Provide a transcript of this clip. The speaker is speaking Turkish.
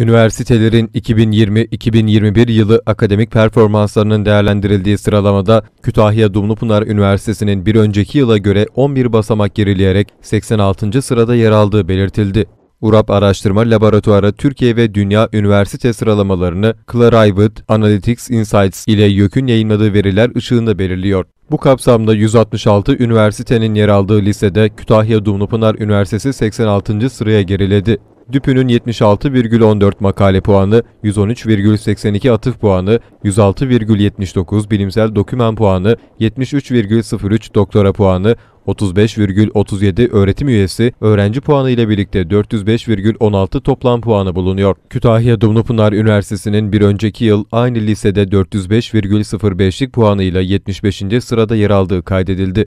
Üniversitelerin 2020-2021 yılı akademik performanslarının değerlendirildiği sıralamada Kütahya Dumlupınar Üniversitesi'nin bir önceki yıla göre 11 basamak gerileyerek 86. sırada yer aldığı belirtildi. URAP Araştırma Laboratuvarı Türkiye ve Dünya Üniversite sıralamalarını Clarivate Analytics Insights ile YÖK'ün yayınladığı veriler ışığında belirliyor. Bu kapsamda 166 üniversitenin yer aldığı listede Kütahya Dumlupınar Üniversitesi 86. sıraya geriledi. DÜP'ünün 76,14 makale puanı, 113,82 atıf puanı, 106,79 bilimsel doküman puanı, 73,03 doktora puanı, 35,37 öğretim üyesi, öğrenci puanı ile birlikte 405,16 toplam puanı bulunuyor. Kütahya Dumlupınar Üniversitesi'nin bir önceki yıl aynı lisede 405,05'lik puanıyla 75. sırada yer aldığı kaydedildi.